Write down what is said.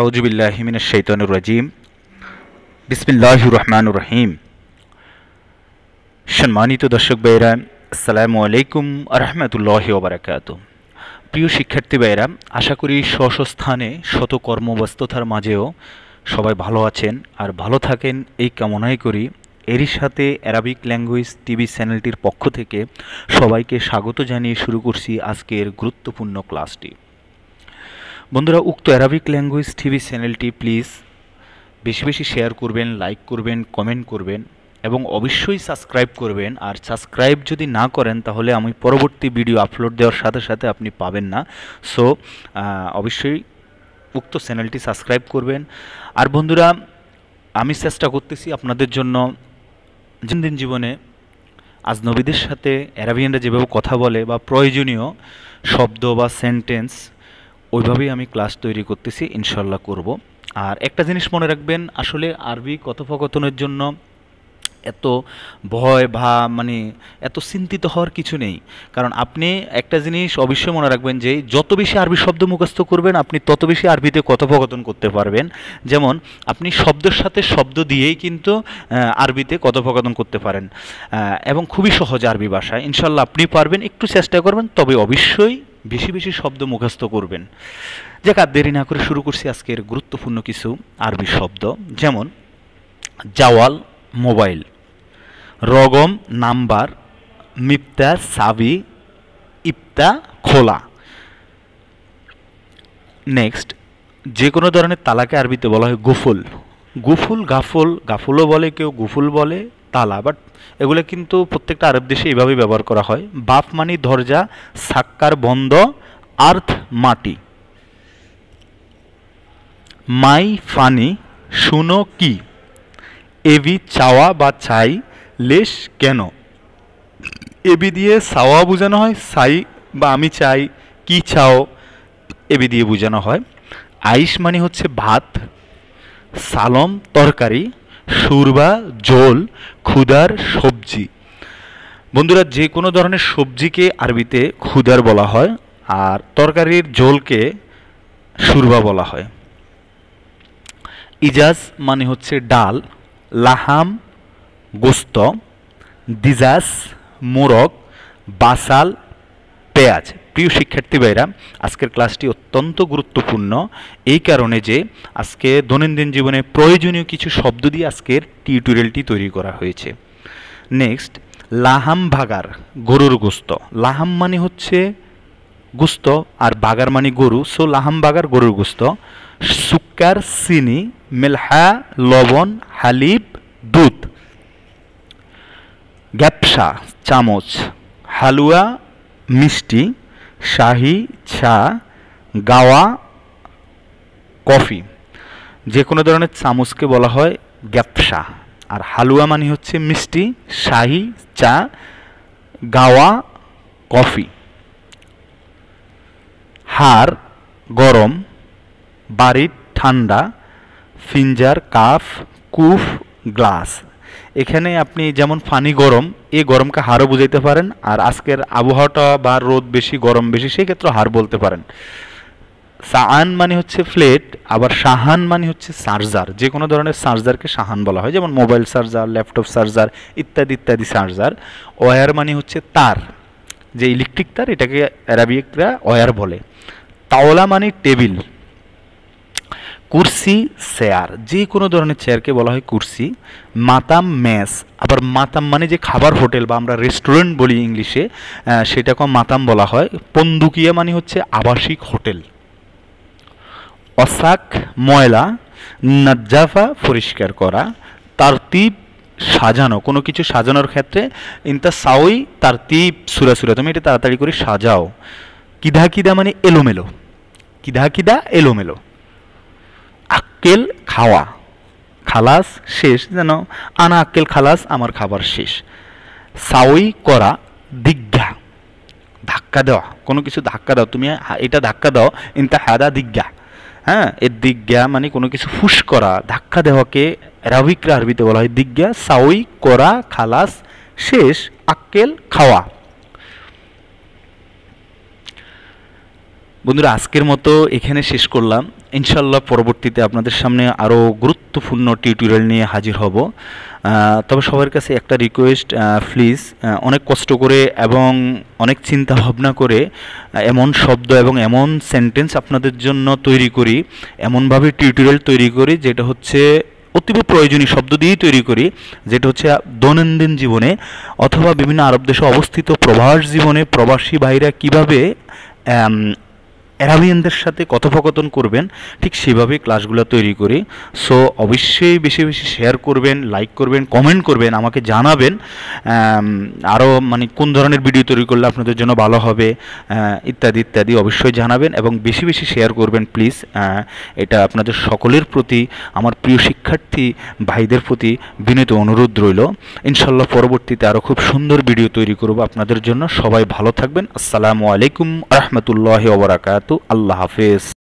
আউজুবিল্লাহমিন শৈতানুর রাজিম বিসমিল্লাহ রহমানুর রহিম সম্মানিত দর্শক বাইরা আসসালামু আলাইকুম আরহামতুল্লাহ ওবরাকাত প্রিয় শিক্ষার্থী বাইরা আশা করি স্বস্থানে শত কর্মব্যস্ততার মাঝেও সবাই ভালো আছেন আর ভালো থাকেন এই কামনাই করি এরই সাথে অ্যারাবিক ল্যাঙ্গুয়েজ টিভি চ্যানেলটির পক্ষ থেকে সবাইকে স্বাগত জানিয়ে শুরু করছি আজকের গুরুত্বপূর্ণ ক্লাসটি বন্ধুরা উক্ত অ্যারাবিক ল্যাঙ্গুয়েজ টিভি চ্যানেলটি প্লিজ বেশি বেশি শেয়ার করবেন লাইক করবেন কমেন্ট করবেন এবং অবশ্যই সাবস্ক্রাইব করবেন আর সাবস্ক্রাইব যদি না করেন তাহলে আমি পরবর্তী ভিডিও আপলোড দেওয়ার সাথে সাথে আপনি পাবেন না সো অবশ্যই উক্ত চ্যানেলটি সাবস্ক্রাইব করবেন আর বন্ধুরা আমি চেষ্টা করতেছি আপনাদের জন্য দিন জীবনে আজ নবীদের সাথে অ্যারাবিয়ানরা যেভাবে কথা বলে বা প্রয়োজনীয় শব্দ বা সেন্টেন্স ওইভাবেই আমি ক্লাস তৈরি করতেছি ইনশাল্লাহ করব আর একটা জিনিস মনে রাখবেন আসলে আরবি কথোপকথনের জন্য এত ভয় ভা মানে এত চিন্তিত হওয়ার কিছু নেই কারণ আপনি একটা জিনিস অবশ্যই মনে রাখবেন যে যত বেশি আরবি শব্দ মুখস্থ করবেন আপনি তত বেশি আরবিতে কথোপকথন করতে পারবেন যেমন আপনি শব্দের সাথে শব্দ দিয়েই কিন্তু আরবিতে কথোপকথন করতে পারেন এবং খুবই সহজ আরবি ভাষা ইনশাল্লাহ আপনি পারবেন একটু চেষ্টা করবেন তবে অবশ্যই বেশি বেশি শব্দ মুখস্থ করবেন যে কাজ দেরি না করে শুরু করছি আজকের গুরুত্বপূর্ণ কিছু আরবি শব্দ যেমন জাওয়াল মোবাইল রগম নাম্বার মিপ্তা সাবি ইপ্তা খোলা নেক্সট যে কোনো ধরনের তালাকে আরবিতে বলা হয় গুফুল গুফুল গাফুল গাফুলও বলে কেউ গুফুল বলে তালা বাট এগুলো কিন্তু প্রত্যেকটা আরব দেশে এইভাবেই ব্যবহার করা হয় বাফ মানি ধরজা সাক্কার বন্ধ আর্থ মাটি মাই ফানি শুনো কি এবি চাওয়া বা চাই লেশ কেন এবি দিয়ে সাওয়া বোঝানো হয় সাই বা আমি চাই কি চাও এবি দিয়ে বোঝানো হয় আইস মানি হচ্ছে ভাত সালম তরকারি সুরবা জল জোল ক্ষুদার সবজি বন্ধুরা যে কোনো ধরনের সবজিকে আরবিতে ক্ষুদার বলা হয় আর তরকারির ঝোলকে সুরবা বলা হয় ইজাজ মানে হচ্ছে ডাল লাহাম গোস্ত দিজাস মোরগ বাসাল পেঁয়াজ প্রিয় শিক্ষার্থী ভাইরা আজকের ক্লাসটি অত্যন্ত গুরুত্বপূর্ণ এই কারণে যে আজকে দৈনন্দিন জীবনে প্রয়োজনীয় কিছু শব্দ দিয়ে আজকের টিউটোরিয়ালটি তৈরি করা হয়েছে নেক্সট লাহাম ভাগার গরুর গোস্ত লাহাম মানে হচ্ছে গুস্ত আর বাগার মানে গরু সো লাহাম বাগার গরুর গুস্ত সুক্কার সিনি মেলহা লবণ হালিব দুধ গ্যাপসা চামচ হালুয়া মিষ্টি শাহি চা গাওয়া কফি যে কোনো ধরনের চামচকে বলা হয় গ্যাপসা আর হালুয়া মানে হচ্ছে মিষ্টি শাহি চা গাওয়া কফি হার গরম বাড়ির ঠান্ডা ফিঞ্জার কাফ কুফ গ্লাস এখানে আপনি যেমন ফানি গরম এই গরমকে হারও বুঝাইতে পারেন আর আজকের আবহাওয়াটা বা রোদ বেশি গরম বেশি সেই ক্ষেত্রে হার বলতে পারেন সাহান মানে হচ্ছে ফ্লেট আবার সাহান মানে হচ্ছে চার্জার যে কোনো ধরনের সার্জারকে সাহান বলা হয় যেমন মোবাইল চার্জার ল্যাপটপ চার্জার ইত্যাদি ইত্যাদি চার্জার ওয়ার মানে হচ্ছে তার যে ইলেকট্রিক তার এটাকে অ্যারাবিকরা ওয়ার বলে তাওলা মানে টেবিল কুর্সি চেয়ার যে কোনো ধরনের চেয়ারকে বলা হয় কুর্সি মাতাম ম্যাস আবার মাতাম মানে যে খাবার হোটেল বা আমরা রেস্টুরেন্ট বলি ইংলিশে সেটাকে মাতাম বলা হয় পন্দুকিয়া মানে হচ্ছে আবাসিক হোটেল অসাক ময়লা নজ্জাফা পরিষ্কার করা তারতিব সাজানো কোনো কিছু সাজানোর ক্ষেত্রে ইনতা সাউই তারতিব সুরা সুরা তুমি এটা তাড়াতাড়ি করে সাজাও কিধা কিদা মানে এলোমেলো কিধা কিদা এলোমেলো আক্কেল খাওয়া খালাস শেষ যেন আনা আক্কেল খালাস আমার খাবার শেষ সাউই করা দিজ্ঞা ধাক্কা দেওয়া কোনো কিছু ধাক্কা দাও তুমি এটা ধাক্কা দাও ইনতা হাদা দিজ্ঞা হ্যাঁ এর দিজ্ঞা মানে কোনো কিছু ফুস করা ধাক্কা দেওয়াকে রাবিকরা আরবিতে বলা হয় দিজ্ঞা সাউই করা খালাস শেষ আক্কেল খাওয়া বন্ধুরা আজকের মতো এখানে শেষ করলাম ইনশাল্লাহ পরবর্তীতে আপনাদের সামনে আরও গুরুত্বপূর্ণ টিউটোরিয়াল নিয়ে হাজির হব তবে সবার কাছে একটা রিকোয়েস্ট প্লিজ অনেক কষ্ট করে এবং অনেক চিন্তা ভাবনা করে এমন শব্দ এবং এমন সেন্টেন্স আপনাদের জন্য তৈরি করি এমনভাবে টিউটোরিয়াল তৈরি করি যেটা হচ্ছে অতীব প্রয়োজনীয় শব্দ দিয়েই তৈরি করি যেটা হচ্ছে দৈনন্দিন জীবনে অথবা বিভিন্ন আরব দেশে অবস্থিত প্রবাস জীবনে প্রবাসী ভাইরা কিভাবে অ্যারাবিয়ানদের সাথে কথোপকথন করবেন ঠিক সেভাবে ক্লাসগুলো তৈরি করি সো অবশ্যই বেশি বেশি শেয়ার করবেন লাইক করবেন কমেন্ট করবেন আমাকে জানাবেন আরও মানে কোন ধরনের ভিডিও তৈরি করলে আপনাদের জন্য ভালো হবে ইত্যাদি ইত্যাদি অবশ্যই জানাবেন এবং বেশি বেশি শেয়ার করবেন প্লিজ এটা আপনাদের সকলের প্রতি আমার প্রিয় শিক্ষার্থী ভাইদের প্রতি বিনীত অনুরোধ রইল ইনশাল্লাহ পরবর্তীতে আরও খুব সুন্দর ভিডিও তৈরি করব আপনাদের জন্য সবাই ভালো থাকবেন আসসালামু আলাইকুম রহমতুল্লাহ ওবরাকাত तो अल्लाह